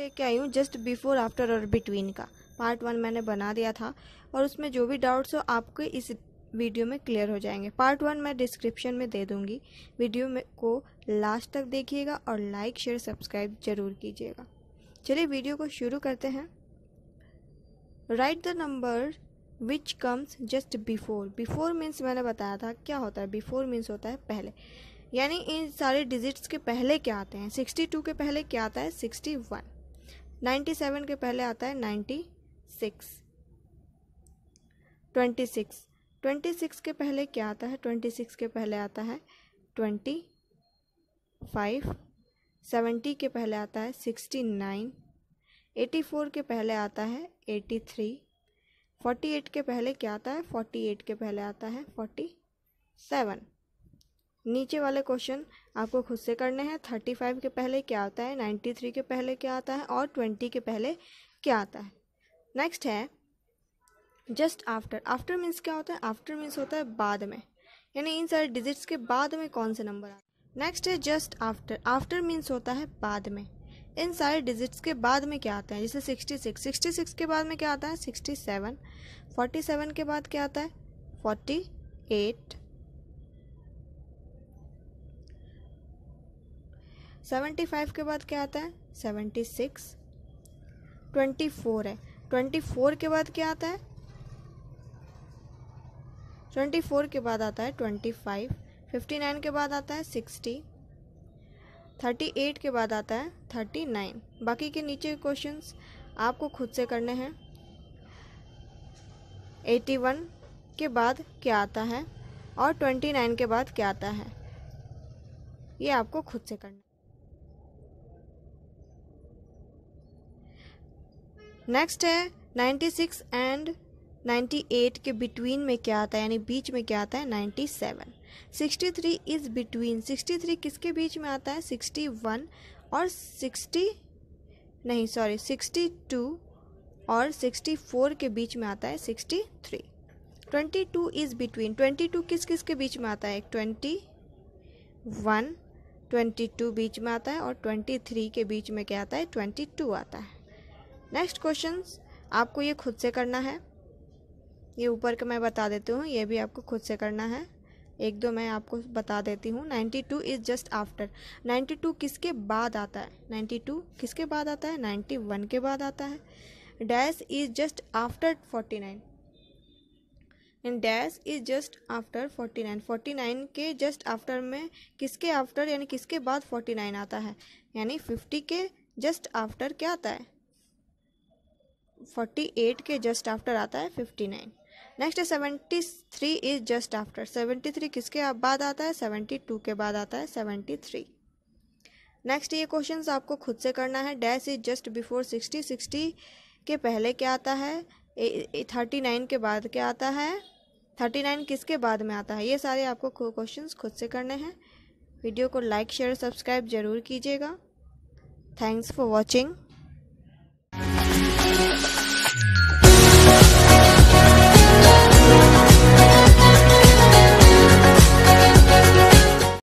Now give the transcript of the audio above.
लेके आई हूँ जस्ट बिफोर आफ्टर और बिटवीन का पार्ट वन मैंने बना दिया था और उसमें जो भी डाउट्स हो आपके इस वीडियो में क्लियर हो जाएंगे पार्ट वन मैं डिस्क्रिप्शन में दे दूँगी वीडियो में को लास्ट तक देखिएगा और लाइक शेयर सब्सक्राइब जरूर कीजिएगा चलिए वीडियो को शुरू करते हैं right the number which comes just before before means मैंने बताया था क्या होता है बिफोर मीन्स होता है पहले यानी इन सारे डिजिट्स के पहले क्या आते हैं सिक्सटी टू के पहले क्या आता है सिक्सटी वन नाइन्टी सेवन के पहले आता है ninety six twenty six twenty six के पहले क्या आता है ट्वेंटी सिक्स के पहले आता है ट्वेंटी फाइव सेवेंटी के पहले आता है सिक्सटी नाइन एटी फोर के पहले आता है एटी थ्री फोर्टी एट के पहले क्या आता है फोर्टी एट के पहले आता है फोर्टी सेवन नीचे वाले क्वेश्चन आपको खुद से करने हैं थर्टी फाइव के पहले क्या आता है नाइन्टी थ्री के पहले क्या आता है और ट्वेंटी के पहले क्या आता है नेक्स्ट है जस्ट आफ्टर आफ्टर मीन्स क्या होता है आफ्टर मीन्स होता है बाद में यानी इन सारे डिजिट्स के बाद में कौन से नंबर आते हैं नेक्स्ट है जस्ट आफ्टर आफ्टर मीन्स होता है बाद में इन सारे डिजिट्स के बाद में क्या आता है जैसे सिक्सटी सिक्स सिक्सटी सिक्स के बाद में क्या आता है सिक्सटी सेवन फोर्टी सेवन के बाद क्या आता है फोर्टी एट सेवेंटी फाइव के बाद क्या आता है सेवेंटी सिक्स ट्वेंटी फोर है ट्वेंटी फोर के बाद क्या आता है ट्वेंटी फोर के बाद आता है ट्वेंटी फाइव फिफ्टी नाइन के बाद आता है सिक्सटी थर्टी एट के बाद आता है थर्टी नाइन बाकी के नीचे क्वेश्चन आपको खुद से करने हैं एटी वन के बाद क्या आता है और ट्वेंटी नाइन के बाद क्या आता है ये आपको खुद से करना नेक्स्ट है 96 एंड 98 के बिटवीन में क्या आता है यानी बीच में क्या आता है 97 63 इज़ बिटवीन 63 किसके बीच में आता है 61 और 60 नहीं सॉरी 62 और 64 के बीच में आता है 63 टू इज़ बिटवीन 22 किस किस के बीच में आता है 21 22 बीच में आता है और 23 के बीच में क्या आता है 22 आता है नेक्स्ट क्वेश्चन आपको ये खुद से करना है ये ऊपर का मैं बता देती हूँ ये भी आपको खुद से करना है एक दो मैं आपको बता देती हूँ ninety two is just after ninety two किसके बाद आता है नाइन्टी टू किसके बाद आता है नाइन्टी वन के बाद आता है dash is just after forty nine and dash is just after forty nine forty nine के जस्ट आफ्टर में किसके आफ्टर यानी किसके बाद फोर्टी नाइन आता है यानी फिफ्टी के जस्ट आफ्टर क्या आता है फोर्टी एट के जस्ट आफ्टर आता है fifty nine next seventy three is just after seventy three किसके बाद आता है सेवेंटी टू के बाद आता है सेवेंटी थ्री नेक्स्ट ये क्वेश्चंस आपको खुद से करना है dash is just before sixty sixty के पहले क्या आता है थर्टी नाइन के बाद क्या आता है थर्टी नाइन किसके बाद में आता है ये सारे आपको क्वेश्चन खुद से करने हैं वीडियो को लाइक शेयर सब्सक्राइब ज़रूर कीजिएगा थैंक्स फॉर वॉचिंग